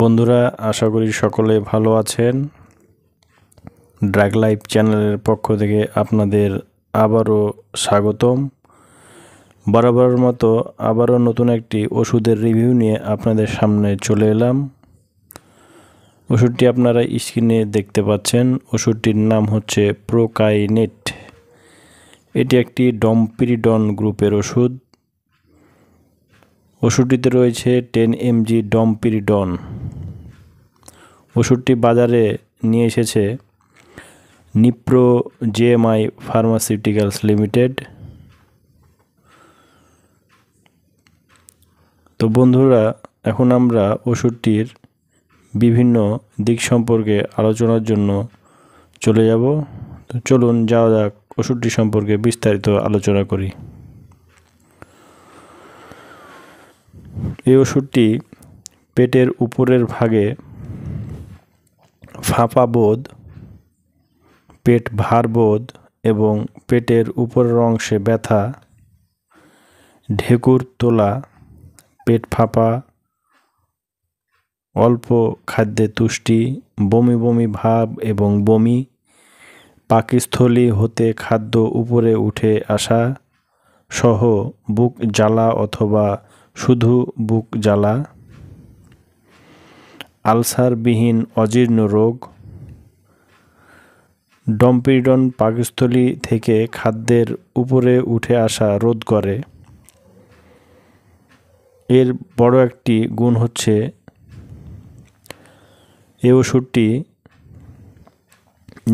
বন্ধুরা আশা করি সকলে ভালো আছেন ড্রাগ লাইভ চ্যানেলের পক্ষ থেকে আপনাদের আবারও স্বাগতম বরাবর মতো আবারও নতুন একটি ওষুধের রিভিউ নিয়ে আপনাদের সামনে চলে এলাম ওষুধটি আপনারা স্ক্রিনে দেখতে পাচ্ছেন ওষুধটির নাম হচ্ছে প্রোকাইনেট এটি একটি ডম্পিরিডন গ্রুপের ওষুধ ওষুধটিতে রয়েছে টেন এমজি ডমপিরিডন ওষুধটি বাজারে নিয়ে এসেছে নিপ্রো জেএমআই ফার্মাসিউটিক্যালস লিমিটেড তো বন্ধুরা এখন আমরা ওষুধটির বিভিন্ন দিক সম্পর্কে আলোচনার জন্য চলে যাব তো চলুন যাওয়া যাক ওষুধটি সম্পর্কে বিস্তারিত আলোচনা করি এই ওষুধটি পেটের উপরের ভাগে ফাঁপা বোধ পেট ভারবোধ এবং পেটের উপরের অংশে ব্যথা ঢেকুর তোলা পেট ফাঁপা অল্প খাদ্যে তুষ্টি বমি বমি ভাব এবং বমি পাকিস্থলী হতে খাদ্য উপরে উঠে আসা সহ বুক জ্বালা অথবা শুধু বুক জ্বালা আলসারবিহীন অজীর্ণ রোগ ডম্পিডন পাকস্থলী থেকে খাদ্যের উপরে উঠে আসা রোধ করে এর বড় একটি গুণ হচ্ছে এ ওষুধটি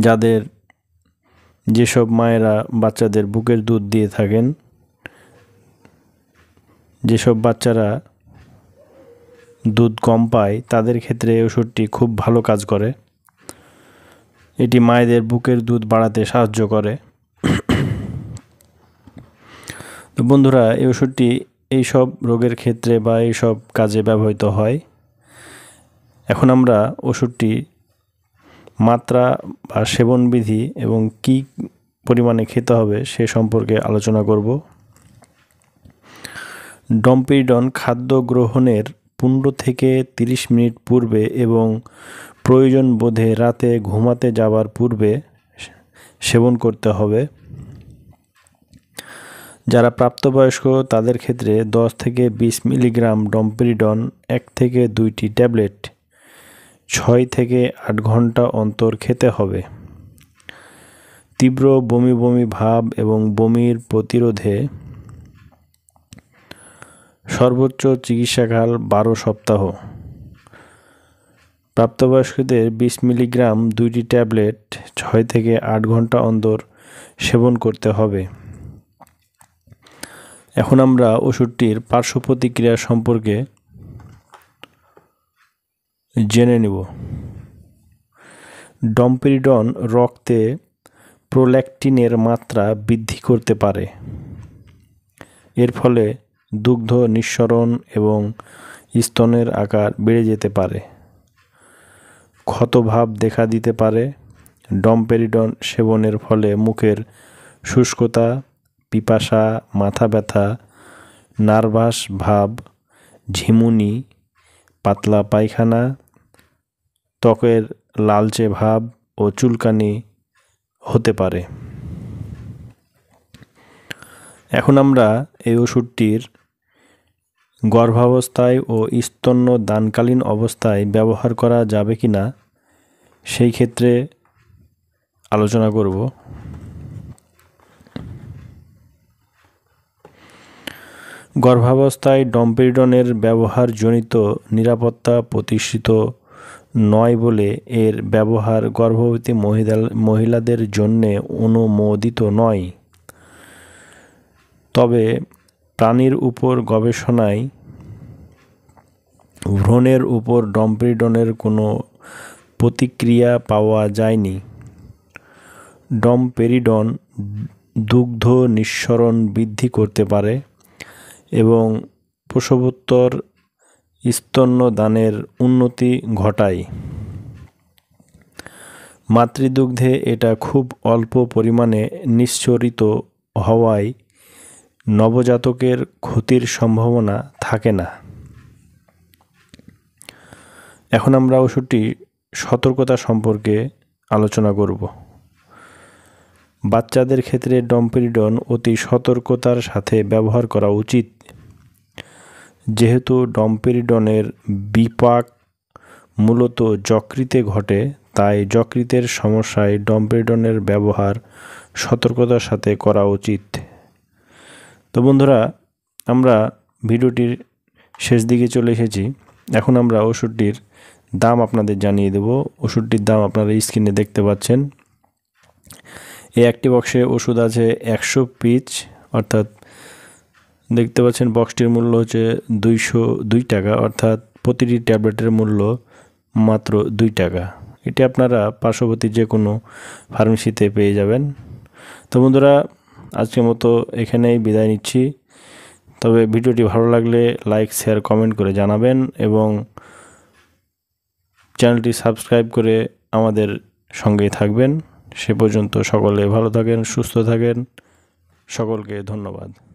যাদের যেসব মায়েরা বাচ্চাদের বুকের দুধ দিয়ে থাকেন যেসব বাচ্চারা দুধ কম পায় তাদের ক্ষেত্রে এই ওষুধটি খুব ভালো কাজ করে এটি মায়েদের বুকের দুধ বাড়াতে সাহায্য করে তো বন্ধুরা এই ওষুধটি এইসব রোগের ক্ষেত্রে বা এইসব কাজে ব্যবহৃত হয় এখন আমরা ওষুধটি মাত্রা বা সেবনবিধি এবং কি পরিমাণে খেতে হবে সে সম্পর্কে আলোচনা করব ডম্পিডন খাদ্য গ্রহণের পনেরো থেকে ৩০ মিনিট পূর্বে এবং প্রয়োজন বোধে রাতে ঘুমাতে যাবার পূর্বে সেবন করতে হবে যারা প্রাপ্তবয়স্ক তাদের ক্ষেত্রে 10 থেকে ২০ মিলিগ্রাম ডম্পিডন এক থেকে দুইটি ট্যাবলেট ছয় থেকে আট ঘন্টা অন্তর খেতে হবে তীব্র বমি বমি ভাব এবং বমির প্রতিরোধে সর্বোচ্চ চিকিৎসাকাল বারো সপ্তাহ প্রাপ্তবয়স্কদের বিশ মিলিগ্রাম দুইটি ট্যাবলেট ছয় থেকে আট ঘন্টা অন্তর সেবন করতে হবে এখন আমরা ওষুধটির পার্শ্ব প্রতিক্রিয়া সম্পর্কে জেনে নিব ডম্পেরিডন রক্তে প্রোল্যাকটিনের মাত্রা বৃদ্ধি করতে পারে এর ফলে দুগ্ধ নিঃসরণ এবং স্তনের আকার বেড়ে যেতে পারে ক্ষতভাব দেখা দিতে পারে ডম্পেরিডন সেবনের ফলে মুখের শুষ্কতা পিপাসা মাথা ব্যথা নার্ভাস ভাব ঝিমুনি পাতলা পায়খানা ত্বকের লালচে ভাব ও চুলকানি হতে পারে এখন আমরা এই ওষুধটির গর্ভাবস্থায় ও স্তন্য দানকালীন অবস্থায় ব্যবহার করা যাবে কি না সেই ক্ষেত্রে আলোচনা করব গর্ভাবস্থায় ডম্পেরিডনের ব্যবহারজনিত নিরাপত্তা প্রতিষ্ঠিত নয় বলে এর ব্যবহার গর্ভবতী মহিলাদের জন্যে অনুমোদিত নয় তবে প্রাণীর উপর গবেষণায় ভ্রণের উপর ডম্পিডনের কোনো প্রতিক্রিয়া পাওয়া যায়নি ডম্পেরিডন দুগ্ধ নিঃসরণ বৃদ্ধি করতে পারে এবং প্রসবোত্তর স্তন্যদানের উন্নতি ঘটায় মাতৃদুগ্ধে এটা খুব অল্প পরিমাণে নিঃসরিত হওয়ায় নবজাতকের ক্ষতির সম্ভাবনা থাকে না এখন আমরা ওষুধটি সতর্কতা সম্পর্কে আলোচনা করব বাচ্চাদের ক্ষেত্রে ডম্পিরিডন অতি সতর্কতার সাথে ব্যবহার করা উচিত যেহেতু ডম্পেরিডনের বিপাক মূলত যকৃতে ঘটে তাই যকৃতের সমস্যায় ডম্পেরিডনের ব্যবহার সতর্কতার সাথে করা উচিত তো বন্ধুরা আমরা ভিডিওটির শেষ দিকে চলে এসেছি এখন আমরা ওষুধটির দাম আপনাদের জানিয়ে দেব ওষুধটির দাম আপনারা স্ক্রিনে দেখতে পাচ্ছেন এই একটি বক্সে ওষুধ আছে একশো পিচ অর্থাৎ দেখতে পাচ্ছেন বক্সটির মূল্য হচ্ছে দুইশো দুই টাকা অর্থাৎ প্রতিটি ট্যাবলেটের মূল্য মাত্র দুই টাকা এটি আপনারা পার্শ্ববর্তী যে কোনো ফার্মেসিতে পেয়ে যাবেন তো বন্ধুরা আজকের মতো এখানেই বিদায় নিচ্ছি তবে ভিডিওটি ভালো লাগলে লাইক শেয়ার কমেন্ট করে জানাবেন এবং চ্যানেলটি সাবস্ক্রাইব করে আমাদের সঙ্গেই থাকবেন সে পর্যন্ত সকলে ভালো থাকেন সুস্থ থাকেন সকলকে ধন্যবাদ